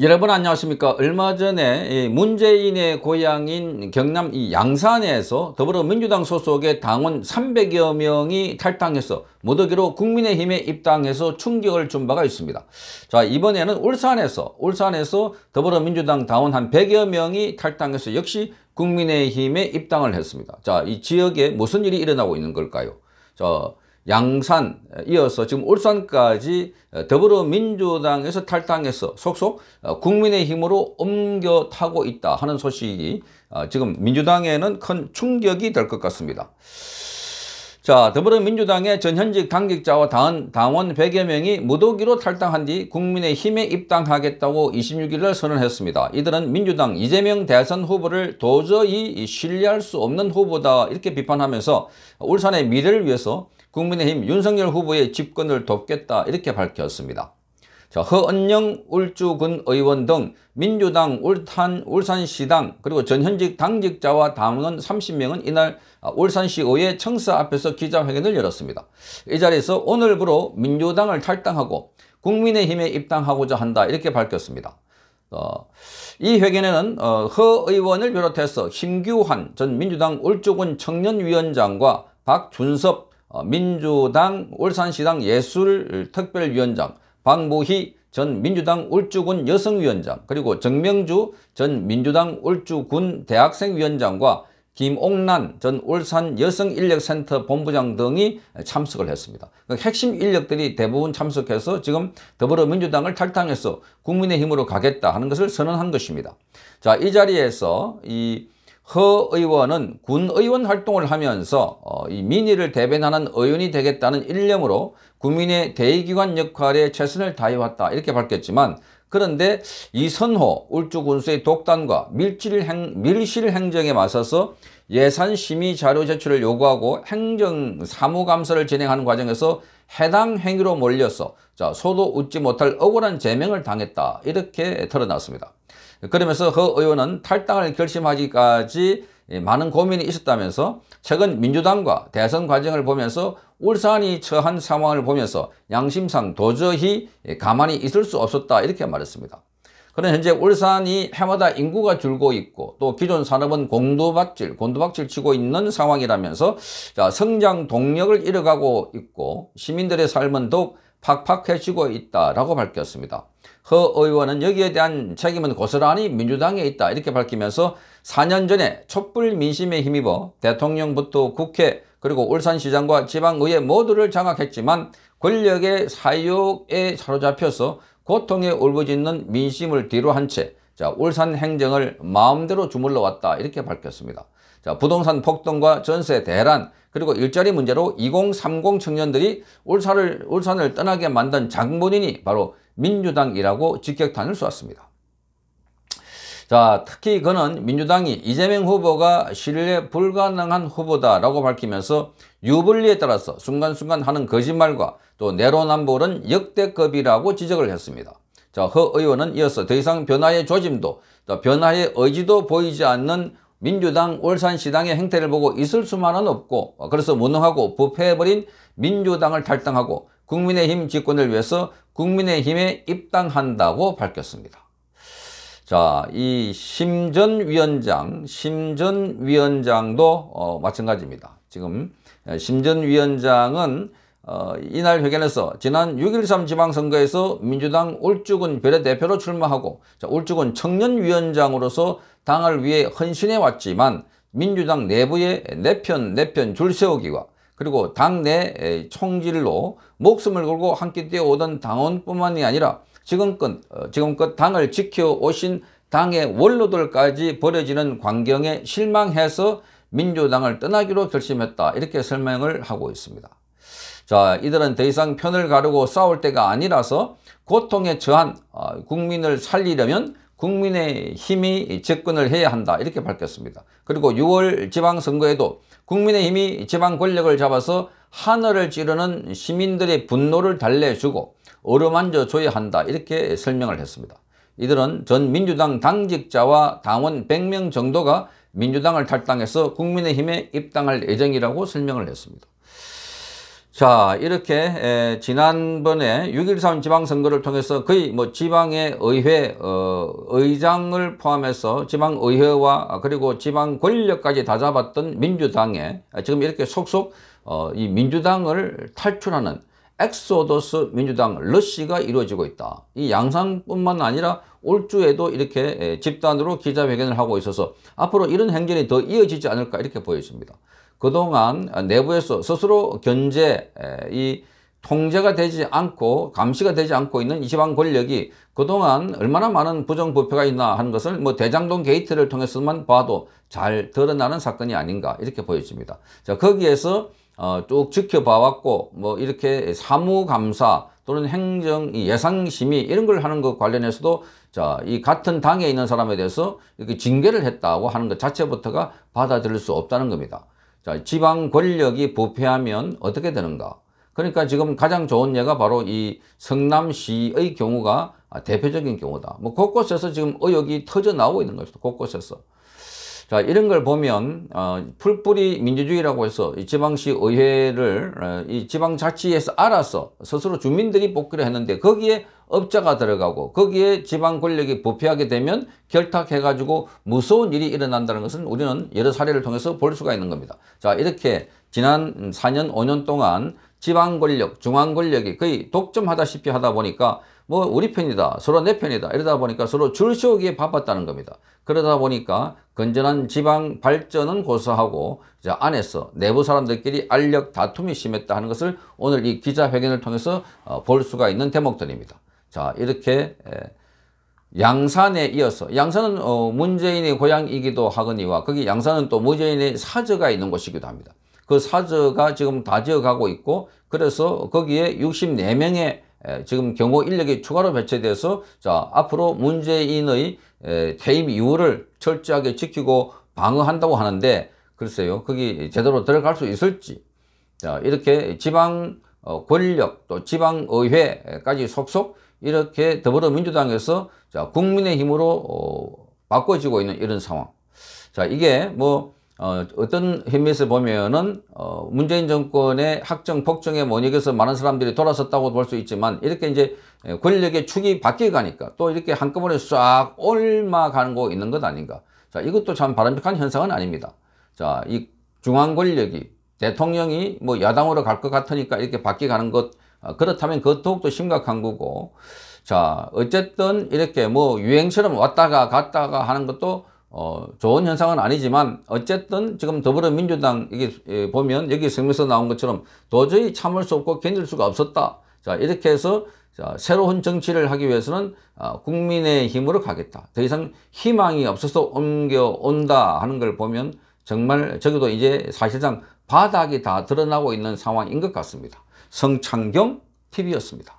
여러분 안녕하십니까 얼마 전에 문재인의 고향인 경남 이 양산에서 더불어민주당 소속의 당원 300여 명이 탈당해서 무더기로 국민의힘에 입당해서 충격을 준 바가 있습니다 자 이번에는 울산에서 울산에서 더불어민주당 당원 한 100여 명이 탈당해서 역시 국민의힘에 입당을 했습니다 자 이 지역에 무슨 일이 일어나고 있는 걸까요 자 양산 이어서 지금 울산까지 어, 더불어민주당에서 탈당해서 속속 어, 국민의힘으로 옮겨 타고 있다 하는 소식이 어, 지금 민주당에는 큰 충격이 될 것 같습니다. 자 더불어민주당의 전현직 당직자와 당, 당원 100여 명이 무더기로 탈당한 뒤 국민의힘에 입당하겠다고 26일을 선언했습니다. 이들은 민주당 이재명 대선 후보를 도저히 신뢰할 수 없는 후보다 이렇게 비판하면서 울산의 미래를 위해서 국민의힘 윤석열 후보의 집권을 돕겠다 이렇게 밝혔습니다. 자, 허은영 울주군 의원 등 민주당 울산, 울산시당 그리고 전현직 당직자와 당원 30명은 이날 울산시의회 청사 앞에서 기자회견을 열었습니다. 이 자리에서 오늘부로 민주당을 탈당하고 국민의힘에 입당하고자 한다 이렇게 밝혔습니다. 어, 이 회견에는 어, 허 의원을 비롯해서 심규환 전 민주당 울주군 청년위원장과 박준섭 어, 민주당 울산시당 예술특별위원장 방보희전 민주당 울주군 여성위원장 그리고 정명주 전 민주당 울주군 대학생위원장과 김옥란 전 울산 여성인력센터 본부장 등이 참석을 했습니다. 그 핵심 인력들이 대부분 참석해서 지금 더불어민주당을 탈당해서 국민의힘으로 가겠다 하는 것을 선언한 것입니다. 자, 이 자리에서 이허 의원은 군 의원 활동을 하면서 어, 이 민의를 대변하는 의원이 되겠다는 일념으로 국민의 대의기관 역할에 최선을 다해왔다 이렇게 밝혔지만 그런데 이선호 울주군수의 독단과 밀실, 행, 밀실 행정에 맞서서 예산 심의 자료 제출을 요구하고 행정 사무감사를 진행하는 과정에서 해당 행위로 몰려서 자, 소도 웃지 못할 억울한 제명을 당했다 이렇게 털어놨습니다. 그러면서 허 의원은 탈당을 결심하기까지 많은 고민이 있었다면서 최근 민주당과 대선 과정을 보면서 울산이 처한 상황을 보면서 양심상 도저히 가만히 있을 수 없었다 이렇게 말했습니다. 그런 현재 울산이 해마다 인구가 줄고 있고 또 기존 산업은 공도박질, 곤도박질 치고 있는 상황이라면서 자, 성장 동력을 잃어가고 있고 시민들의 삶은 더욱 팍팍해지고 있다라고 밝혔습니다. 허 의원은 여기에 대한 책임은 고스란히 민주당에 있다 이렇게 밝히면서 4년 전에 촛불 민심에 힘입어 대통령부터 국회 그리고 울산시장과 지방의회 모두를 장악했지만 권력의 사욕에 사로잡혀서 고통에 울부짖는 민심을 뒤로 한 채 울산 행정을 마음대로 주물러 왔다 이렇게 밝혔습니다. 자, 부동산 폭등과 전세 대란, 그리고 일자리 문제로 2030 청년들이 울산을, 울산을 떠나게 만든 장본인이 바로 민주당이라고 직격탄을 쏘았습니다. 자, 특히 그는 민주당이 이재명 후보가 신뢰 불가능한 후보다라고 밝히면서 유불리에 따라서 순간순간 하는 거짓말과 또 내로남불은 역대급이라고 지적을 했습니다. 자, 허 의원은 이어서 더 이상 변화의 조짐도 변화의 의지도 보이지 않는 민주당 울산시당의 행태를 보고 있을 수만은 없고 그래서 무능하고 부패해버린 민주당을 탈당하고 국민의힘 집권을 위해서 국민의힘에 입당한다고 밝혔습니다. 자, 이 심전위원장, 심전위원장도 어, 마찬가지입니다. 지금 심전위원장은 어, 이날 회견에서 지난 6.13 지방선거에서 민주당 울주군 비례대표로 출마하고 자, 울주군 청년위원장으로서 당을 위해 헌신해왔지만 민주당 내부의 내편 내편 줄세우기와 그리고 당내 총질로 목숨을 걸고 함께 뛰어오던 당원뿐만이 아니라 지금껏, 어, 지금껏 당을 지켜오신 당의 원로들까지 버려지는 광경에 실망해서 민주당을 떠나기로 결심했다 이렇게 설명을 하고 있습니다. 자 이들은 더 이상 편을 가르고 싸울 때가 아니라서 고통에 처한 어, 국민을 살리려면 국민의 힘이 접근을 해야 한다 이렇게 밝혔습니다. 그리고 6월 지방선거에도 국민의 힘이 지방 권력을 잡아서 하늘을 찌르는 시민들의 분노를 달래주고 어루만져 줘야 한다 이렇게 설명을 했습니다. 이들은 전 민주당 당직자와 당원 100명 정도가 민주당을 탈당해서 국민의힘에 입당할 예정이라고 설명을 했습니다. 자 이렇게 지난번에 6.13 지방선거를 통해서 거의 뭐 지방의 의회 어, 의장을 포함해서 지방의회와 그리고 지방 권력까지 다 잡았던 민주당에 지금 이렇게 속속 어, 이 민주당을 탈출하는 엑소더스 민주당 러시가 이루어지고 있다. 이 양상뿐만 아니라 올 주에도 이렇게 집단으로 기자회견을 하고 있어서 앞으로 이런 행진이 더 이어지지 않을까 이렇게 보여집니다. 그동안 내부에서 스스로 견제, 이 통제가 되지 않고 감시가 되지 않고 있는 이 지방 권력이 그동안 얼마나 많은 부정부패가 있나 하는 것을 뭐 대장동 게이트를 통해서만 봐도 잘 드러나는 사건이 아닌가 이렇게 보여집니다. 자 거기에서 어, 쭉 지켜봐왔고 뭐 이렇게 사무감사 또는 행정 예상심의 이런 걸 하는 것 관련해서도 자 이 같은 당에 있는 사람에 대해서 이렇게 징계를 했다고 하는 것 자체부터가 받아들일 수 없다는 겁니다. 자, 지방 권력이 부패하면 어떻게 되는가? 그러니까 지금 가장 좋은 예가 바로 이 성남시의 경우가 대표적인 경우다. 뭐 곳곳에서 지금 의혹이 터져 나오고 있는 것이죠. 곳곳에서. 자 이런 걸 보면 어, 풀뿌리 민주주의라고 해서 이 지방시 의회를 어, 이 지방자치에서 알아서 스스로 주민들이 뽑기로 했는데 거기에 업자가 들어가고 거기에 지방 권력이 부패하게 되면 결탁해 가지고 무서운 일이 일어난다는 것은 우리는 여러 사례를 통해서 볼 수가 있는 겁니다 자 이렇게 지난 4년 5년 동안 지방 권력 중앙 권력이 거의 독점하다시피 하다 보니까 뭐 우리 편이다 서로 내 편이다 이러다 보니까 서로 줄 세우기에 바빴다는 겁니다 그러다 보니까 건전한 지방 발전은 고사하고 안에서 내부 사람들끼리 알력 다툼이 심했다 하는 것을 오늘 이 기자회견을 통해서 어, 볼 수가 있는 대목들입니다 자 이렇게 양산에 이어서 양산은 어, 문재인의 고향이기도 하거니와 거기 양산은 또 문재인의 사저가 있는 곳이기도 합니다. 그 사저가 지금 다 지어가고 있고 그래서 거기에 64명의 예, 지금 경고 인력이 추가로 배치돼서 자 앞으로 문재인의 예, 퇴임 이후를 철저하게 지키고 방어한다고 하는데 글쎄요 거기 제대로 들어갈 수 있을지 자 이렇게 지방 어, 권력 또 지방의회까지 속속 이렇게 더불어민주당에서 자 국민의 힘으로 어, 바꿔지고 있는 이런 상황 자 이게 뭐 어, 어떤 현미에서 보면은 어, 문재인 정권의 학정 폭정에 못 이겨서 많은 사람들이 돌아섰다고 볼 수 있지만 이렇게 이제 예, 권력의 축이 바뀌어 가니까 또 이렇게 한꺼번에 싹 올라가는 거 있는 것 아닌가 자 이것도 참 바람직한 현상은 아닙니다 자 이 중앙 권력이 대통령이 뭐 야당으로 갈 것 같으니까 이렇게 바뀌어가는 것 어, 그렇다면 그것 더욱더 심각한 거고 자 어쨌든 이렇게 뭐 유행처럼 왔다가 갔다가 하는 것도 어, 좋은 현상은 아니지만 어쨌든 지금 더불어민주당 이게 예, 보면 여기 성명서 나온 것처럼 도저히 참을 수 없고 견딜 수가 없었다. 자 이렇게 해서 자, 새로운 정치를 하기 위해서는 어, 아, 국민의 힘으로 가겠다. 더 이상 희망이 없어서 옮겨온다 하는 걸 보면 정말 저기도 이제 사실상 바닥이 다 드러나고 있는 상황인 것 같습니다. 성창경 TV였습니다.